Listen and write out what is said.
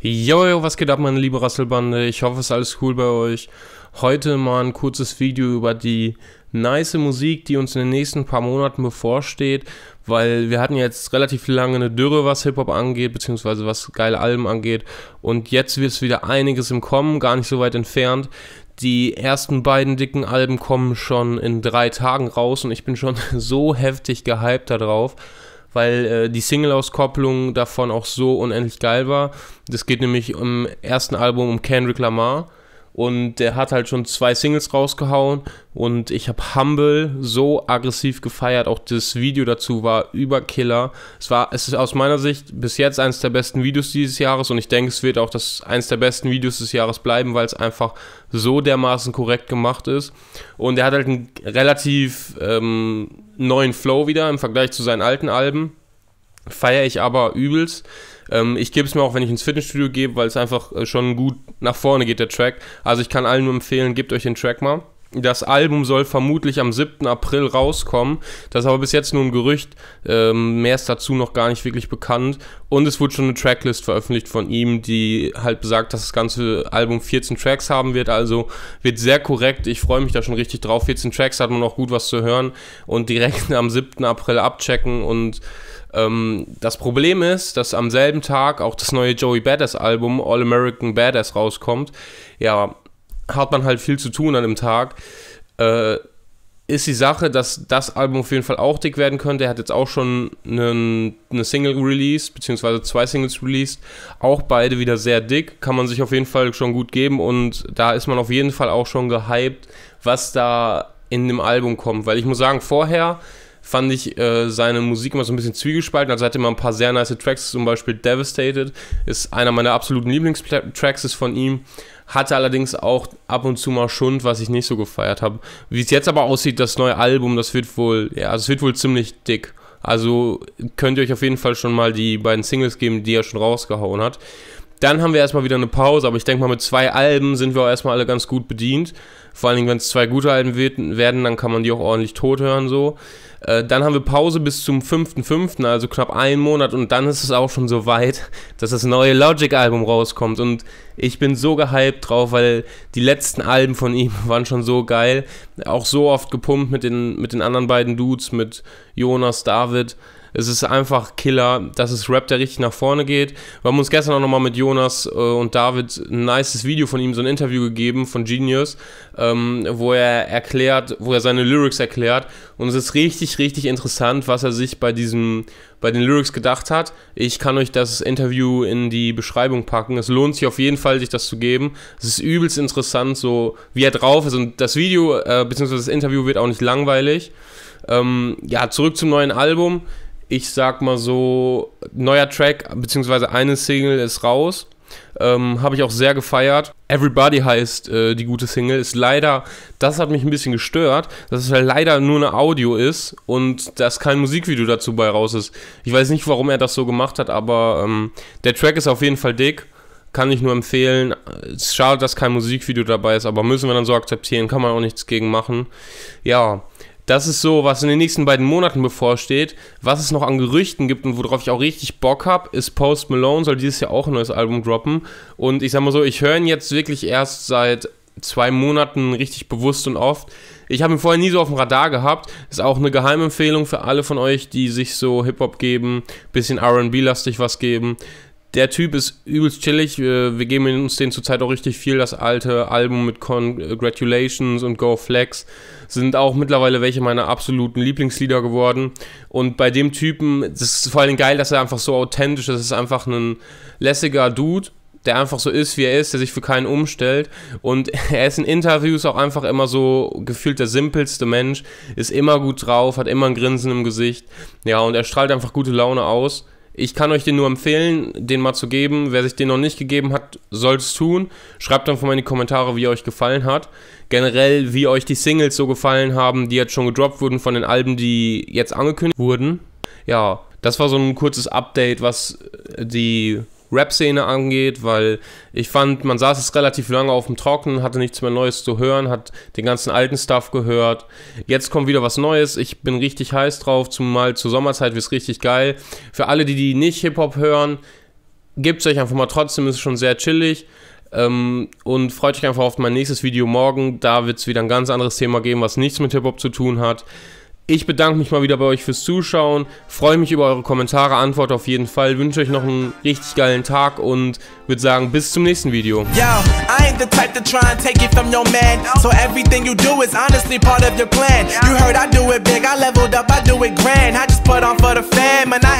Jojo, was geht ab, meine liebe Rasselbande? Ich hoffe, es ist alles cool bei euch. Heute mal ein kurzes Video über die nice Musik, die uns in den nächsten paar Monaten bevorsteht, weil wir hatten jetzt relativ lange eine Dürre, was Hip-Hop angeht, beziehungsweise was geile Alben angeht. Und jetzt wird es wieder einiges im Kommen, gar nicht so weit entfernt. Die ersten beiden dicken Alben kommen schon in drei Tagen raus und ich bin schon so heftig gehypt darauf weil äh, die Single-Auskopplung davon auch so unendlich geil war. Das geht nämlich im ersten Album um Kendrick Lamar und der hat halt schon zwei Singles rausgehauen und ich habe Humble so aggressiv gefeiert. Auch das Video dazu war überkiller. Es war, es ist aus meiner Sicht bis jetzt eines der besten Videos dieses Jahres und ich denke, es wird auch das eines der besten Videos des Jahres bleiben, weil es einfach so dermaßen korrekt gemacht ist. Und er hat halt einen relativ ähm, neuen Flow wieder im Vergleich zu seinen alten Alben feiere ich aber übelst. Ähm, ich gebe es mir auch, wenn ich ins Fitnessstudio gehe, weil es einfach äh, schon gut nach vorne geht, der Track. Also ich kann allen nur empfehlen, gebt euch den Track mal. Das Album soll vermutlich am 7. April rauskommen. Das ist aber bis jetzt nur ein Gerücht. Ähm, mehr ist dazu noch gar nicht wirklich bekannt. Und es wurde schon eine Tracklist veröffentlicht von ihm, die halt besagt, dass das ganze Album 14 Tracks haben wird. Also wird sehr korrekt. Ich freue mich da schon richtig drauf. 14 Tracks hat man auch gut was zu hören. Und direkt am 7. April abchecken. Und ähm, das Problem ist, dass am selben Tag auch das neue Joey Badass Album All American Badass rauskommt. Ja, hat man halt viel zu tun an dem Tag. Äh, ist die Sache, dass das Album auf jeden Fall auch dick werden könnte. Er hat jetzt auch schon einen, eine Single released, beziehungsweise zwei Singles released. Auch beide wieder sehr dick. Kann man sich auf jeden Fall schon gut geben und da ist man auf jeden Fall auch schon gehypt, was da in dem Album kommt. Weil ich muss sagen, vorher fand ich äh, seine Musik immer so ein bisschen zwiegespalten. Also er hatte immer ein paar sehr nice Tracks, zum Beispiel Devastated ist einer meiner absoluten Lieblingstracks ist von ihm. Hatte allerdings auch ab und zu mal Schund, was ich nicht so gefeiert habe. Wie es jetzt aber aussieht, das neue Album, das wird wohl, ja, also es wird wohl ziemlich dick. Also könnt ihr euch auf jeden Fall schon mal die beiden Singles geben, die er schon rausgehauen hat. Dann haben wir erstmal wieder eine Pause, aber ich denke mal, mit zwei Alben sind wir auch erstmal alle ganz gut bedient. Vor allen Dingen, wenn es zwei gute Alben werden, dann kann man die auch ordentlich tot hören so. Äh, dann haben wir Pause bis zum 5.5., also knapp einen Monat und dann ist es auch schon so weit, dass das neue Logic-Album rauskommt und ich bin so gehypt drauf, weil die letzten Alben von ihm waren schon so geil. Auch so oft gepumpt mit den, mit den anderen beiden Dudes, mit Jonas, David. Es ist einfach Killer. dass es Rap, der richtig nach vorne geht. Wir haben uns gestern auch nochmal mit Jonas äh, und David ein nices Video von ihm, so ein Interview gegeben von Genius, ähm, wo er erklärt, wo er seine Lyrics erklärt. Und es ist richtig, richtig interessant, was er sich bei diesem, bei den Lyrics gedacht hat. Ich kann euch das Interview in die Beschreibung packen. Es lohnt sich auf jeden Fall, sich das zu geben. Es ist übelst interessant, so wie er drauf ist. Und das Video, äh, beziehungsweise das Interview wird auch nicht langweilig. Ähm, ja, zurück zum neuen Album ich sag mal so, neuer Track, beziehungsweise eine Single ist raus. Ähm, Habe ich auch sehr gefeiert. Everybody heißt äh, die gute Single. Ist leider, das hat mich ein bisschen gestört, dass es halt leider nur eine Audio ist und dass kein Musikvideo dazu bei raus ist. Ich weiß nicht, warum er das so gemacht hat, aber ähm, der Track ist auf jeden Fall dick. Kann ich nur empfehlen. ist schade, dass kein Musikvideo dabei ist, aber müssen wir dann so akzeptieren. Kann man auch nichts gegen machen. Ja, das ist so, was in den nächsten beiden Monaten bevorsteht. Was es noch an Gerüchten gibt und worauf ich auch richtig Bock habe, ist Post Malone soll dieses Jahr auch ein neues Album droppen. Und ich sag mal so, ich höre ihn jetzt wirklich erst seit zwei Monaten richtig bewusst und oft. Ich habe ihn vorher nie so auf dem Radar gehabt. Ist auch eine Geheimempfehlung für alle von euch, die sich so Hip-Hop geben, bisschen RB-lastig was geben der Typ ist übelst chillig. Wir, geben uns den zurzeit auch richtig viel. Das alte Album mit Congratulations und Go Flex sind auch mittlerweile welche meiner absoluten Lieblingslieder geworden. Und bei dem Typen, das ist vor allem geil, dass er einfach so authentisch ist. Das ist einfach ein lässiger Dude, der einfach so ist, wie er ist, der sich für keinen umstellt. Und er ist in Interviews auch einfach immer so gefühlt der simpelste Mensch, ist immer gut drauf, hat immer ein Grinsen im Gesicht. Ja, und er strahlt einfach gute Laune aus. Ich kann euch den nur empfehlen, den mal zu geben. Wer sich den noch nicht gegeben hat, soll es tun. Schreibt dann einfach mir in die Kommentare, wie er euch gefallen hat. Generell, wie euch die Singles so gefallen haben, die jetzt schon gedroppt wurden von den Alben, die jetzt angekündigt wurden. Ja, das war so ein kurzes Update, was äh, die Rap-Szene angeht, weil ich fand, man saß es relativ lange auf dem Trocknen, hatte nichts mehr Neues zu hören, hat den ganzen alten Stuff gehört. Jetzt kommt wieder was Neues, ich bin richtig heiß drauf, zumal zur Sommerzeit wird es richtig geil. Für alle, die, die nicht Hip-Hop hören, gebt es euch einfach mal trotzdem, ist schon sehr chillig. Ähm, und freut euch einfach auf mein nächstes Video morgen. Da wird es wieder ein ganz anderes Thema geben, was nichts mit Hip-Hop zu tun hat. Ich bedanke mich mal wieder bei euch fürs Zuschauen, freue mich über eure Kommentare, Antwort auf jeden Fall, wünsche euch noch einen richtig geilen Tag und würde sagen, bis zum nächsten Video. Yo, I ain't the type to try and take it from your man, so everything you do is honestly part of your plan. You heard I do it big, I leveled up, I do it grand, I just put on for the fam and I